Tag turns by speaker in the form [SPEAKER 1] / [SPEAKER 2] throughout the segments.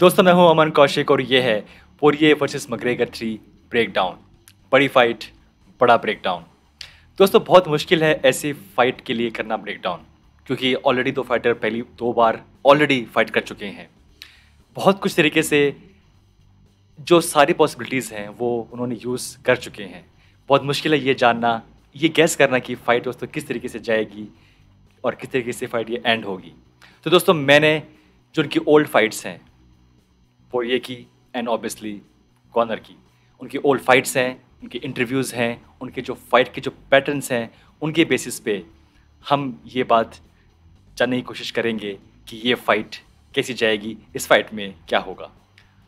[SPEAKER 1] दोस्तों मैं हूं अमन कौशिक और ये है Poirier versus McGregor three breakdown बड़ी फाइट बड़ा ब्रेकडाउन दोस्तों बहुत मुश्किल है ऐसी फाइट के लिए करना ब्रेकडाउन क्योंकि ऑलरेडी दो फाइटर पहली दो बार ऑलरेडी फाइट कर चुके हैं बहुत कुछ तरीके से जो सारी पॉसिबिलिटीज़ हैं वो उन्होंने यूज़ कर चुके हैं बहुत मुश्किल है ये जानना ये गैस करना कि फ़ाइट दोस्तों किस तरीके से जाएगी और किस तरीके से फ़ाइट ये एंड होगी तो दोस्तों मैंने जो उनकी ओल्ड फाइट्स हैं पोरिए की एंड ऑब्वियसली कॉर्नर की उनकी ओल्ड फाइट्स हैं उनके इंटरव्यूज़ हैं उनके जो फाइट के जो पैटर्न्स हैं उनके बेसिस पे हम ये बात जानने की कोशिश करेंगे कि ये फ़ाइट कैसी जाएगी इस फाइट में क्या होगा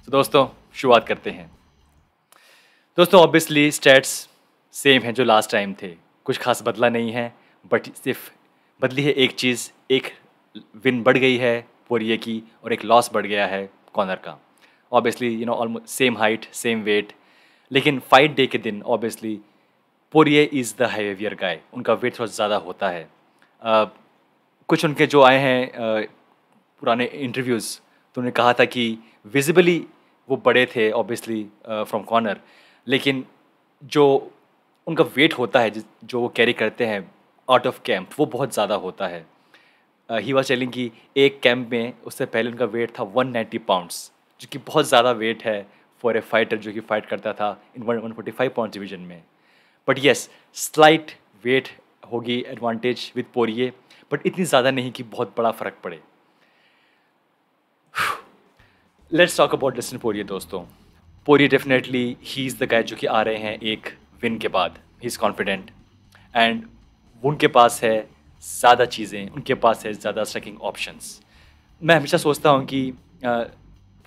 [SPEAKER 1] तो दोस्तों शुरुआत करते हैं दोस्तों ऑब्वियसली स्टैट्स सेम हैं जो लास्ट टाइम थे कुछ खास बदला नहीं है बट सिर्फ बदली है एक चीज़ एक विन बढ़ गई है पोरिए की और एक लॉस बढ़ गया है कॉर्नर का obviously you know almost same height same weight लेकिन फाइट डे के दिन obviously Poirier is the heavier guy उनका वेट थोड़ा ज़्यादा होता है uh, कुछ उनके जो आए हैं uh, पुराने इंटरव्यूज़ तो उन्होंने कहा था कि विजिबली वो बड़े थे ऑब्वियसली फ्रॉम कॉर्नर लेकिन जो उनका वेट होता है जो वो कैरी करते हैं आउट ऑफ कैंप वो बहुत ज़्यादा होता है ही वॉज टेलिंग कि एक कैंप में उससे पहले उनका वेट था 190 नाइन्टी पाउंड्स जो कि बहुत ज़्यादा वेट है फॉर ए फाइटर जो कि फाइट करता था in one one forty five point division में बट येस स्लाइट वेट होगी एडवांटेज विद पोरिए बट इतनी ज़्यादा नहीं कि बहुत बड़ा फ़र्क पड़े let's talk about Dustin Poirier दोस्तों Poirier definitely he is the guy जो कि आ रहे हैं एक विन के बाद ही इज़ कॉन्फिडेंट एंड उनके पास है ज़्यादा चीज़ें उनके पास है ज़्यादा स्ट्रैकिंग ऑप्शंस मैं हमेशा सोचता हूँ कि uh,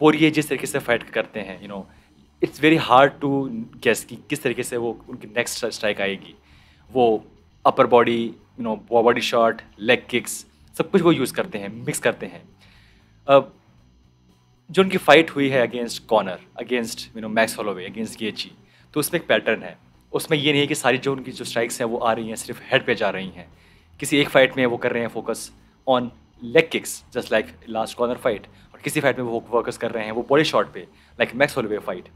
[SPEAKER 1] और ये जिस तरीके से फाइट करते हैं you know it's very hard to guess कि किस तरीके से वो उनकी नेक्स्ट स्ट्राइक आएगी वो upper body you know body shot leg kicks सब कुछ वो यूज़ करते हैं मिक्स करते हैं अब जो उनकी फ़ाइट हुई है against Conor against you know Max Holloway against Gaethje तो उसमें एक पैटर्न है उसमें ये नहीं है कि सारी जो उनकी जो स्ट्राइक्स हैं वो आ रही हैं सिर्फ हेड पे जा रही हैं किसी एक फाइट में वो कर रहे हैं focus on leg kicks just like last Conor fight किसी फाइट में वो फोकस कर रहे हैं वो बॉडी शॉट पे like Max Holloway fight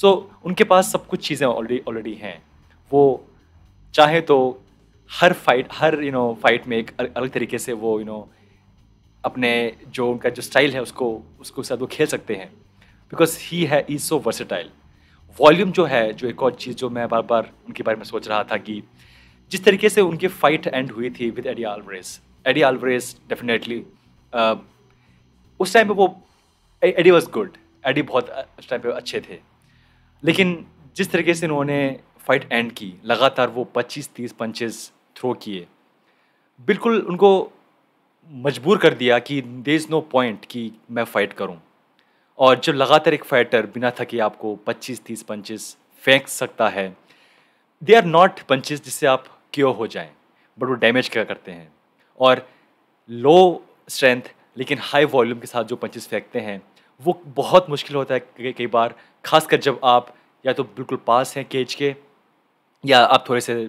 [SPEAKER 1] so उनके पास सब कुछ चीज़ें ऑलरेडी ऑलरेडी हैं वो चाहे तो हर फाइट हर यू नो फाइट में एक अलग तरीके से वो यू नो अपने जो उनका जो स्टाइल है उसको उसको साथ वो खेल सकते हैं बिकॉज ही है इज सो वर्सेटाइल वॉल्यूम जो है जो एक और चीज़ जो मैं बार बार उनके बारे में सोच रहा था कि जिस तरीके से उनकी फ़ाइट एंड हुई थी with Eddie Alvarez Eddie Alvarez definitely उस टाइम पे वो एडी वॉज गुड एडी बहुत उस टाइम पे अच्छे थे लेकिन जिस तरीके से उन्होंने फाइट एंड की लगातार वो 25-30 पंचेस थ्रो किए बिल्कुल उनको मजबूर कर दिया कि दे इज़ नो पॉइंट कि मैं फ़ाइट करूं और जब लगातार एक फाइटर बिना था कि आपको 25-30 पंचेस फेंक सकता है दे आर नॉट पंचेस जिससे आप क्यों हो जाएं बट वो डैमेज क्या करते हैं और लो स्ट्रेंथ लेकिन हाई वॉल्यूम के साथ जो पंचेस फेंकते हैं वो बहुत मुश्किल होता है कई बार खासकर जब आप या तो बिल्कुल पास हैं केज के या आप थोड़े से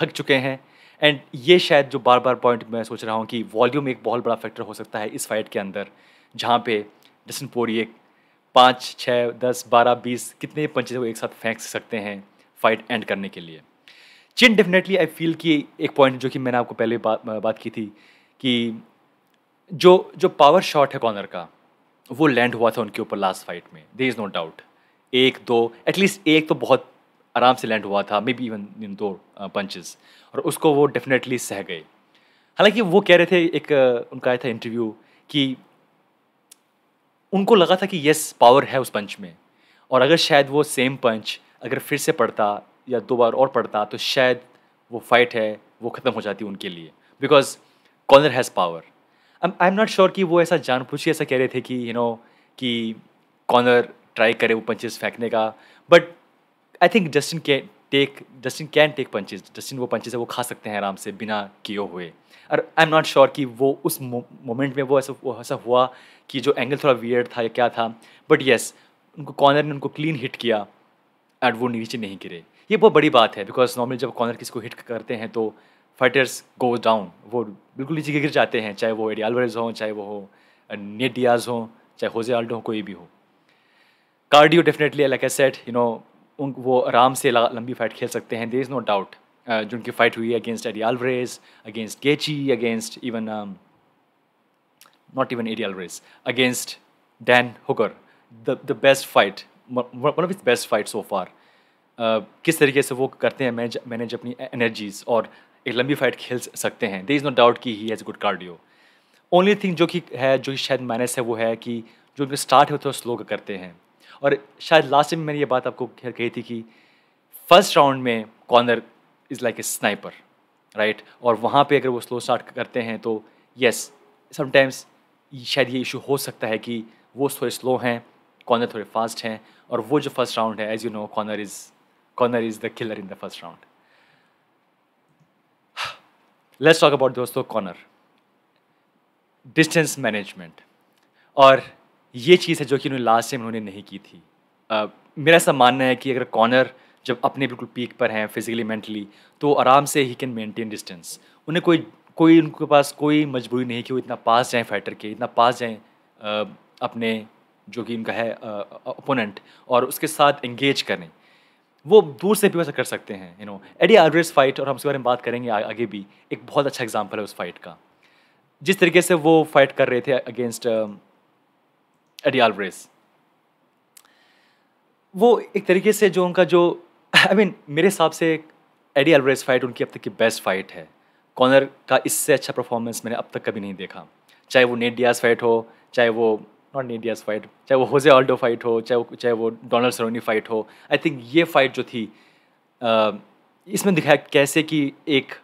[SPEAKER 1] थक चुके हैं एंड ये शायद जो बार बार पॉइंट मैं सोच रहा हूँ कि वॉल्यूम एक बहुत बड़ा फैक्टर हो सकता है इस फाइट के अंदर जहाँ पे जसन पोरी पाँच छः दस बारह बीस कितने पंचेज वो एक साथ फेंक सकते हैं फाइट एंड करने के लिए चिन डेफिनेटली आई फील कि एक पॉइंट जो कि मैंने आपको पहले बात बात की थी कि जो जो पावर शॉट है कॉर्नर का वो लैंड हुआ था उनके ऊपर लास्ट फाइट में दे इज़ नो डाउट एक दो एटलीस्ट एक तो बहुत आराम से लैंड हुआ था मे बी इवन इन दो पंचेस और उसको वो डेफिनेटली सह गए हालांकि वो कह रहे थे एक उनका आया था इंटरव्यू कि उनको लगा था कि यस पावर है उस पंच में और अगर शायद वो सेम पंच अगर फिर से पढ़ता या दो बार और पढ़ता तो शायद वो फाइट है वो ख़त्म हो जाती उनके लिए because Conor has power I am not sure कि वो ऐसा जान पूछ ऐसा कह रहे थे कि यू नो कि कॉर्नर ट्राई करे वो पंचेस फेंकने का बट आई थिंक जस्टिन के take Justin can take punches Justin वो पंचेस है वो खा सकते हैं आराम से बिना किए हुए और आई एम नॉट श्योर कि वो उस मोमेंट में वो ऐसा वो ऐसा हुआ कि जो एंगल थोड़ा वियर्ड था या क्या था बट येस उनको कॉर्नर ने उनको क्लीन हिट किया एंड वो नीचे नहीं गिरे ये बहुत बड़ी बात है बिकॉज नॉर्मली जब कॉर्नर किसी को हिट करते हैं तो फाइटर्स गो डाउन वो बिल्कुल नीचे गिर जाते हैं चाहे वो एडी अल्वरेज हों चाहे वो हो नेट डियाज चाहे होजे आल्डो हो कोई भी हो cardio definitely like a set you know उन वो आराम से लंबी फाइट खेल सकते हैं देर इज़ नो डाउट जिनकी फाइट हुई है against Eddie Alvarez against Gaethje against even not even Eddie against Dan Hooker the best fight one of is best fight so far किस तरीके से वो करते हैं मैनेज अपनी एनर्जीज और एक लंबी फाइट खेल सकते हैं दे इज़ नो डाउट कि he has good cardio only thing जो कि है जो शायद माइनस है वो है कि जो उनके स्टार्ट है थोड़ा स्लो करते हैं और शायद लास्ट में मैंने ये बात आपको कही थी कि फर्स्ट राउंड में Conor is like a sniper right और वहाँ पे अगर वो स्लो स्टार्ट करते हैं तो येस समटाइम्स शायद ये इशू हो सकता है कि वो थोड़े स्लो हैं कॉर्नर थोड़े फास्ट हैं और वो जो फर्स्ट राउंड है as you know Conor is Conor is the killer in the first round let's talk about दोस्तों कॉर्नर डिस्टेंस मैनेजमेंट और ये चीज़ है जो कि उन्होंने लास्ट टाइम उन्होंने नहीं की थी uh, मेरा ऐसा मानना है कि अगर कॉर्नर जब अपने बिल्कुल पीक पर हैं फिजिकली मेंटली तो आराम से ही कैन मेंटेन डिस्टेंस उन्हें कोई कोई उनके पास कोई मजबूरी नहीं कि वो इतना पास जाएं फाइटर के इतना पास जाएं अपने जो कि उनका है अपोनेंट और उसके साथ एंगेज करें वो दूर से भी वैसा कर सकते हैं you know Eddie Alvarez fight और हम उसके बारे में बात करेंगे आ, आगे भी एक बहुत अच्छा एग्जाम्पल है उस फाइट का जिस तरीके से वो फाइट कर रहे थे अगेंस्ट एडी आल्ब्रेस वो एक तरीके से जो उनका जो आई I मीन mean, मेरे हिसाब से एडी एल्ब्रेस फाइट उनकी अब तक की बेस्ट फाइट है कॉर्नर का इससे अच्छा परफॉर्मेंस मैंने अब तक कभी नहीं देखा चाहे वो नेट डियाज फाइट हो चाहे वो नॉट इंडियाज फाइट चाहे वो होजे ऑल्डो फाइट हो चाहे वो चाहे वो डोनाल्ड सरोनी फाइट हो आई थिंक ये फाइट जो थी uh, इसमें दिखाया कैसे कि एक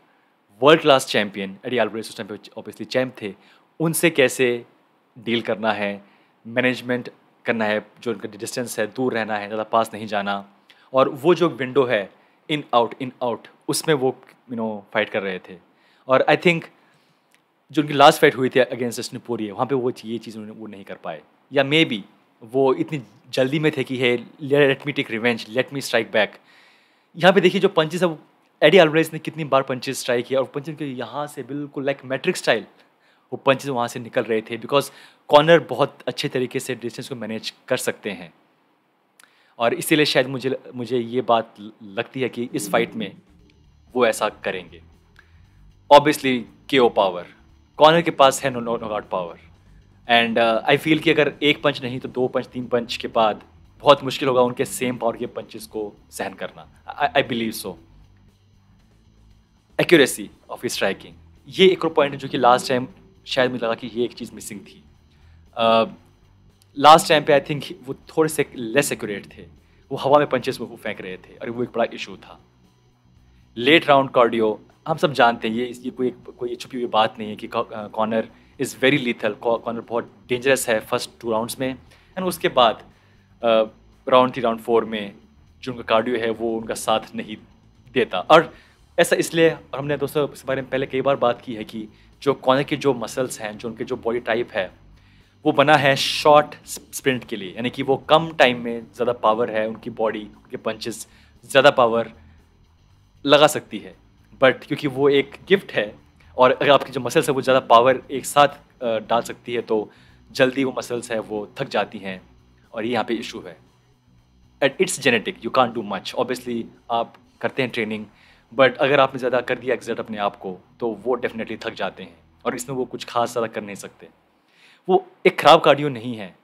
[SPEAKER 1] world class champion Eddie Alvarez उस टाइम पे ऑब्वियसली चैम्प थे उनसे कैसे डील करना है मैनेजमेंट करना है जो उनका डिस्टेंस है दूर रहना है ज़्यादा पास नहीं जाना और वो जो विंडो है इन आउट इन आउट उसमें वो यू नो फाइट कर रहे थे और आई थिंक जो उनकी लास्ट फाइट हुई थी अगेंस्ट नपोरिया वहाँ पर वो ये चीज़ उन्होंने वो नहीं कर पाए या मे बी वो इतनी जल्दी में थे कि है let me take revenge let me strike back यहाँ पे देखिए जो पंचेस है एडी अल्ब्रेज ने कितनी बार पंचेस स्ट्राइक किया और पंचेस के यहाँ से बिल्कुल लाइक मैट्रिक स्टाइल वो पंचेस वहाँ से निकल रहे थे बिकॉज कॉर्नर बहुत अच्छे तरीके से डिस्टेंस को मैनेज कर सकते हैं और इसीलिए शायद मुझे मुझे ये बात लगती है कि इस फाइट में वो ऐसा करेंगे ऑब्वियसली के ओ पावर कॉर्नर के पास है no no not power and I feel कि अगर एक पंच नहीं तो दो पंच तीन पंच के बाद बहुत मुश्किल होगा उनके सेम पावर के पंचेस को सहन करना I believe so accuracy of ई स्ट्राइकिंग ये एक और पॉइंट है जो कि लास्ट टाइम शायद मुझे लगा कि ये एक चीज़ मिसिंग थी लास्ट uh, टाइम पे आई थिंक वो थोड़े से लेस एक्यूरेट थे वो हवा में पंचेस वो फेंक रहे थे और वो एक बड़ा इशू था लेट राउंड कार्डियो हम सब जानते हैं ये ये कोई कोई छुपी हुई बात नहीं है कि Conor is very lethal Conor बहुत डेंजरस है फर्स्ट टू राउंड्स में एंड उसके बाद राउंड थ्री राउंड फोर में जो उनका कार्डियो है वो उनका साथ नहीं देता और ऐसा इसलिए और हमने दोस्तों इस बारे में पहले कई बार बात की है कि जो कॉर्नर के जो मसल्स हैं जो उनके जो बॉडी टाइप है वो बना है शॉर्ट स्प्रिंट के लिए यानी कि वो कम टाइम में ज़्यादा पावर है उनकी बॉडी उनके पंचेस ज़्यादा पावर लगा सकती है बट क्योंकि वो एक गिफ्ट है और अगर आपकी जो मसल्स है वो ज़्यादा पावर एक साथ डाल सकती है तो जल्दी वो मसल्स है वो थक जाती हैं और ये यहाँ पे इशू है at it's genetic you can do much obviously आप करते हैं ट्रेनिंग बट अगर आपने ज़्यादा कर दिया एग्जर्ट अपने आप को तो वो डेफिनेटली थक जाते हैं और इसमें वो कुछ खास ज़्यादा कर नहीं सकते वो एक ख़राब कार्डियो नहीं है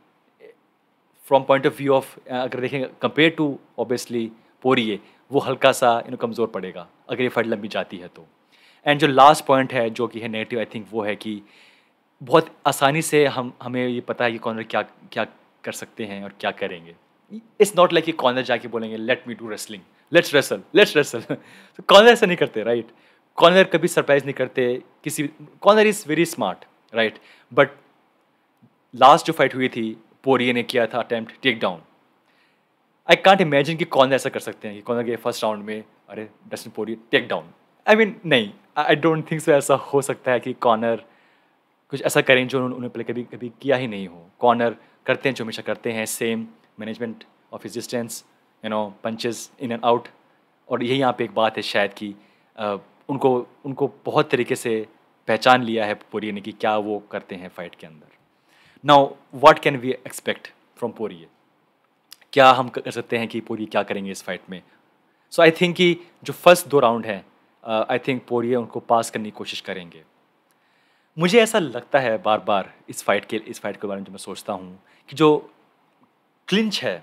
[SPEAKER 1] from point of view of अगर देखें कंपेयर टू ऑब्वियसली पोरिए वो हल्का सा यू नो कमज़ोर पड़ेगा अगर ये फाइट लंबी जाती है तो एंड जो लास्ट पॉइंट है जो कि है नेगेटिव आई थिंक वो है कि बहुत आसानी से हम हमें ये पता है कि कॉर्नर क्या क्या कर सकते हैं और क्या करेंगे इट्स नॉट लाइक कि कॉर्नर जाके बोलेंगे let me do wrestling let's wrestle let's wrestle तो कॉर्नर ऐसा नहीं करते राइट right? कॉर्नर कभी सरप्राइज नहीं करते किसी Conor is very smart right but last जो फाइट हुई थी पोरिए ने किया था attempt takedown I can't imagine कि कौन ऐसा कर सकते हैं कि कौन गए फर्स्ट राउंड में अरे डस्टिन पोरी टेक डाउन आई मीन नहीं आई डोंट थिंक सो ऐसा हो सकता है कि कॉर्नर कुछ ऐसा करें जो उन्होंने पहले कभी कभी किया ही नहीं हो कॉर्नर करते हैं जो हमेशा करते हैं same management of his you know punches in and out और यही यहाँ पे एक बात है शायद कि उनको उनको बहुत तरीके से पहचान लिया है पोरिए ने कि क्या वो करते हैं फाइट के अंदर now what can we expect from Poirier क्या हम कर सकते हैं कि पोरी क्या करेंगे इस फाइट में सो आई थिंक कि जो फर्स्ट दो राउंड हैं आई थिंक पोरी उनको पास करने की कोशिश करेंगे मुझे ऐसा लगता है बार बार इस फाइट के इस फाइट के बारे में जो मैं सोचता हूँ कि जो क्लिंच है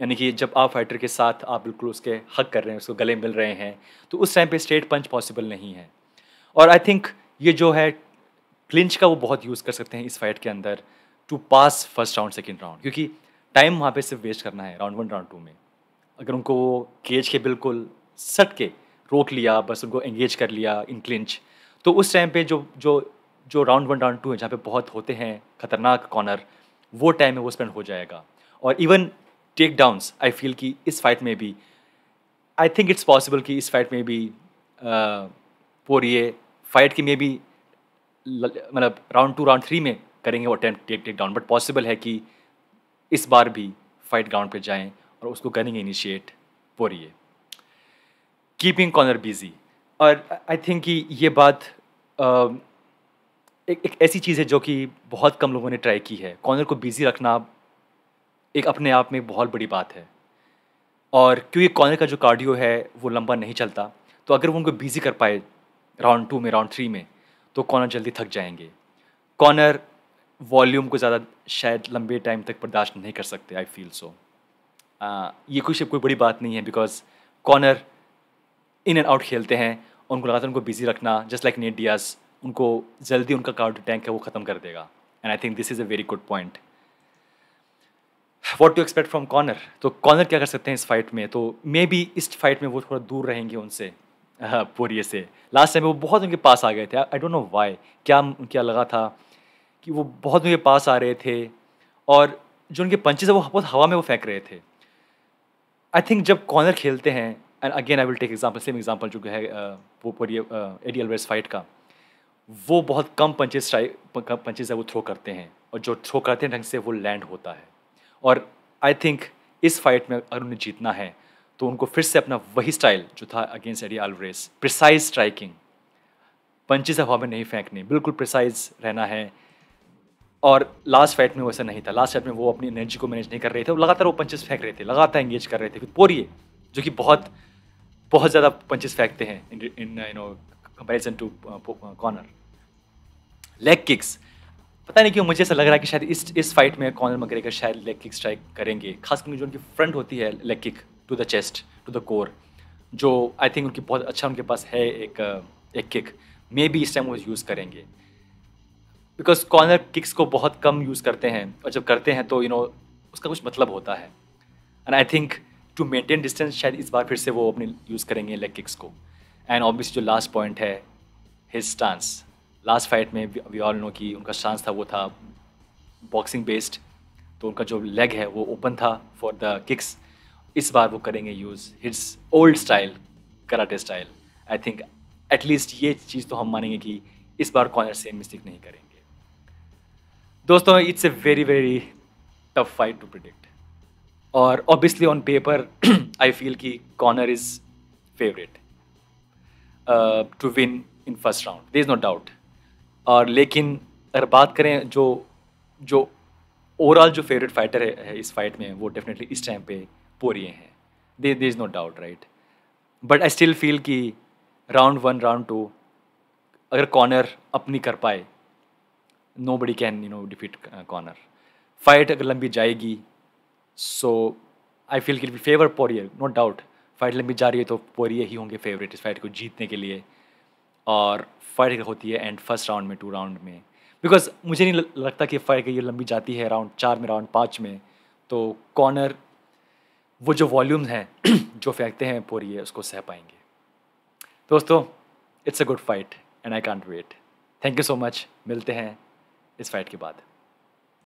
[SPEAKER 1] यानी कि जब आप फाइटर के साथ आप बिल्कुल उसके हक कर रहे हैं उसको गले मिल रहे हैं तो उस टाइम पे स्ट्रेट पंच पॉसिबल नहीं है और आई थिंक ये जो है क्लिंच का वो बहुत यूज़ कर सकते हैं इस फाइट के अंदर to pass first round second round क्योंकि टाइम वहाँ पे सिर्फ वेस्ट करना है राउंड वन राउंड टू में अगर उनको केज के बिल्कुल सट के रोक लिया बस उनको एंगेज कर लिया इन क्लिंच तो उस टाइम पे जो जो जो राउंड वन राउंड टू है जहाँ पे बहुत होते हैं खतरनाक कॉर्नर वो टाइम में वो स्पेंड हो जाएगा और even takedowns I feel कि इस फाइट में भी आई थिंक इट्स पॉसिबल कि इस फाइट में भी पोरिए फाइट की में भी मतलब राउंड टू राउंड थ्री में करेंगे वो attempt take takedown but possible है कि इस बार भी फाइट ग्राउंड पे जाएं और उसको gunning initiate Poirier keeping Conor busy और आई थिंक कि ये बात आ, एक एक ऐसी चीज़ है जो कि बहुत कम लोगों ने ट्राई की है कॉर्नर को बिज़ी रखना एक अपने आप में बहुत बड़ी बात है और क्योंकि कॉर्नर का जो कार्डियो है वो लंबा नहीं चलता तो अगर वो उनको बिज़ी कर पाए राउंड टू में राउंड थ्री में तो कॉर्नर जल्दी थक जाएंगे कॉर्नर वॉल्यूम को ज़्यादा शायद लंबे टाइम तक बर्दाश्त नहीं कर सकते आई फील सो ये कुछ कोई बड़ी बात नहीं है because Conor in and out खेलते हैं उनको लगातार उनको बिजी रखना जस्ट लाइक नेट डियाज उनको जल्दी उनका कार्ड टैंक है वो ख़त्म कर देगा and I think this is a very good point what to expect from Conor तो कॉर्नर क्या कर सकते हैं इस फाइट में तो मे बी इस फाइट में वो थोड़ा दूर रहेंगे उनसे पोरिए से लास्ट टाइम वो बहुत उनके पास आ गए थे आई डोंट नो वाई क्या क्या लगा था कि वो बहुत उनके पास आ रहे थे और जो उनके पंचेज है वो बहुत हवा में वो फेंक रहे थे आई थिंक जब कॉर्नर खेलते हैं and again I will take example same example जो है uh, वो पड़ी एडी एलवेस फाइट का वो बहुत कम पंचेज पंचेज है वो थ्रो करते हैं और जो थ्रो करते हैं ढंग से वो लैंड होता है और आई थिंक इस फाइट में अगर उन्हें जीतना है तो उनको फिर से अपना वही स्टाइल जो था against Eddie Alvarez precise striking punches हवा में नहीं फेंकने बिल्कुल प्रिसाइज रहना है और लास्ट फाइट में वैसा नहीं था लास्ट फाइट में वो अपनी एनर्जी को मैनेज नहीं कर रहे थे वो लगातार वो पंचेस फेंक रहे थे लगातार एंगेज कर रहे थे फिर पोरिए जो कि बहुत बहुत ज़्यादा पंचेस फेंकते हैं in you know comparison to Conor leg kicks पता नहीं क्यों मुझे ऐसा लग रहा है कि शायद इस इस फाइट में कॉर्नर मगरेकर शायद लेग किक स्ट्राइक करेंगे खास करके जो उनकी फ्रंट होती है leg kick to the chest to the core जो आई थिंक उनकी बहुत अच्छा उनके पास है एक uh, एक किक मे बी इस टाइम वो यूज़ करेंगे बिकॉज कॉर्नर किक्स को बहुत कम यूज़ करते हैं और जब करते हैं तो यू you नो know, उसका कुछ मतलब होता है and I think to maintain distance शायद इस बार फिर से वो अपने यूज़ करेंगे लेग किक्स को एंड ऑब्वियसली जो लास्ट पॉइंट है हिज स्टांस लास्ट फाइट में वी ऑल नो कि उनका स्टांस था वो था बॉक्सिंग बेस्ड तो उनका जो लेग है वो ओपन था फॉर द किक्स इस बार वो करेंगे use hits old style karate style I think at least ये चीज़ तो हम मानेंगे कि इस बार कॉर्नर सेम मिस्टेक नहीं करेंगे दोस्तों it's a very very tough fight to predict और obviously on paper I feel कि Conor is favourite to win in first round there is no doubt और लेकिन अगर बात करें जो जो ओवरऑल जो फेवरेट फाइटर है, है इस फाइट में वो डेफिनेटली इस टाइम पे पोरिए हैं there there is no doubt right but I still feel कि राउंड वन राउंड टू अगर कॉर्नर अपनी कर पाए nobody can you know defeat Conor fight अगर लंबी जाएगी सो आई फील कि favour Poirier no doubt fight लंबी जा रही है तो पोरियर ही होंगे फेवरेट इस फाइट को जीतने के लिए और फाइट होती है एंड फर्स्ट राउंड में टू राउंड में बिकॉज मुझे नहीं लगता कि फाइट ये लंबी जाती है राउंड चार में राउंड पाँच में तो कॉर्नर वो जो वॉल्यूम हैं जो फेंकते हैं पोरियर उसको सह पाएंगे दोस्तों it's a good fight and I can't wait thank you so much मिलते हैं इस फाइट के बाद